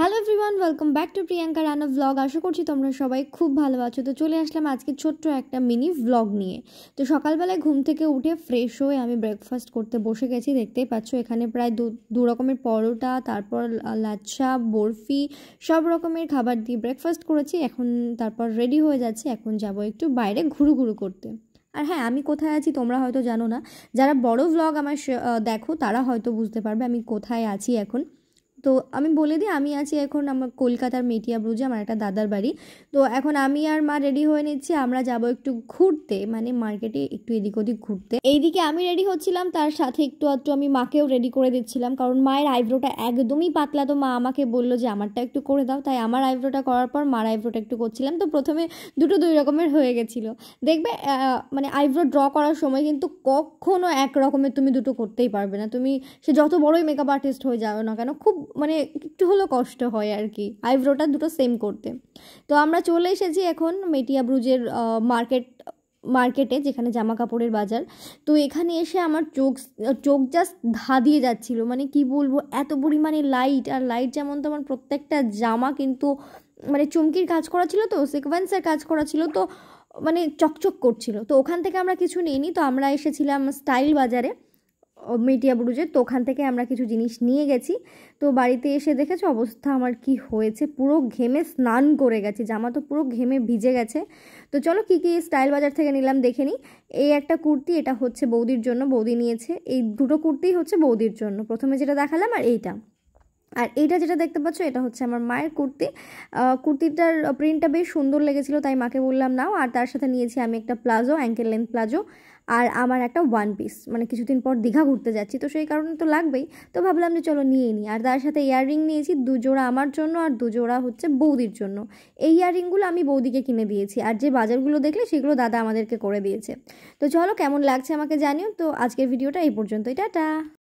hello everyone welcome back to Priyanka Rana vlog আশা করছি তোমরা সবাই খুব ভালো আছো তো চলে আসলাম আজকে ছোট্ট একটা মিনি ভ্লগ নিয়ে তো সকালবেলায় ঘুম থেকে উঠে ফ্রেশ হয়ে আমি ব্রেকফাস্ট করতে বসে গেছি দেখতেই পাচ্ছ এখানে প্রায় দু রকমের পরোটা তারপর লাচ্ছা বরফি সব রকমের খাবার দিয়ে ব্রেকফাস্ট করেছি এখন তারপর রেডি হয়ে যাচ্ছে এখন যাব একটু বাইরে ঘুরু ঘুরু করতে আর হ্যাঁ আমি কোথায় আছি তোমরা হয়তো জানো না যারা বড় ভ্লগ আমার দেখো তারা হয়তো বুঝতে পারবে আমি কোথায় আছি এখন তো আমি বলে দিই আমি আছি এখন আমার কলকাতার মেটিয়া ব্রুজে আমার একটা দাদার বাড়ি তো এখন আমি আর মা রেডি হয়ে নিচ্ছি আমরা যাব একটু ঘুরতে মানে মার্কেটে একটু এদিক ওদিক ঘুরতে এইদিকে আমি রেডি হচ্ছিলাম তার সাথে একটু আধটু আমি মাকেও রেডি করে দিচ্ছিলাম কারণ মায়ের আইব্রোটা একদমই পাতলা তো মা আমাকে বললো যে আমারটা একটু করে দাও তাই আমার আইব্রোটা করার পর মার আইব্রোটা একটু করছিলাম তো প্রথমে দুটো দুই রকমের হয়ে গেছিলো দেখবে মানে আইব্রো ড্র করার সময় কিন্তু কখনো এক রকমের তুমি দুটো করতেই পারবে না তুমি সে যত বড়ই মেকআপ আর্টিস্ট হয়ে যাও না কেন খুব মানে একটু হলেও কষ্ট হয় আর কি আইব্রোটা দুটো সেম করতে তো আমরা চলে এসেছি এখন মেটিয়া ব্রুজের মার্কেট মার্কেটে যেখানে জামা কাপড়ের বাজার তো এখানে এসে আমার চোখ চোখ জাস্ট ধাঁধিয়ে যাচ্ছিলো মানে কি বলবো এত পরিমাণে লাইট আর লাইট যেমন তো আমার প্রত্যেকটা জামা কিন্তু মানে চুমকির কাজ করা ছিল তো সিকোয়েন্সের কাজ করা ছিল তো মানে চকচক করছিল তো ওখান থেকে আমরা কিছু নিইনি তো আমরা এসেছিলাম স্টাইল বাজারে মেটিয়া ব্রুজে তো ওখান থেকে আমরা কিছু জিনিস নিয়ে গেছি তো বাড়িতে এসে দেখেছি অবস্থা আমার কি হয়েছে পুরো ঘেমে স্নান করে গেছে জামা তো পুরো ঘেমে ভিজে গেছে তো চলো কি কি স্টাইল বাজার থেকে নিলাম দেখে নিই এই একটা কুর্তি এটা হচ্ছে বৌদির জন্য বৌদি নিয়েছে এই দুটো কুর্তি হচ্ছে বৌদির জন্য প্রথমে যেটা দেখালাম আর এইটা আর এইটা যেটা দেখতে পাচ্ছ এটা হচ্ছে আমার মায়ের কুর্তি কুর্তিটার প্রিন্টটা বেশ সুন্দর লেগেছিলো তাই মাকে বললাম নাও আর তার সাথে নিয়েছি আমি একটা প্লাজো অ্যাঙ্কেল লেন্থ প্লাজো আর আমার একটা ওয়ান পিস মানে কিছুদিন পর দীঘা ঘুরতে যাচ্ছি তো সেই কারণে তো লাগবেই তো ভাবলাম যে চলো নিয়ে নিই আর তার সাথে ইয়াররিং নিয়েছি দুজোড়া আমার জন্য আর দুজোড়া হচ্ছে বৌদির জন্য এই ইয়াররিংগুলো আমি বৌদিকে কিনে দিয়েছি আর যে বাজারগুলো দেখলে সেগুলো দাদা আমাদেরকে করে দিয়েছে তো চলো কেমন লাগছে আমাকে জানিও তো আজকের ভিডিওটা এই পর্যন্তই টাটা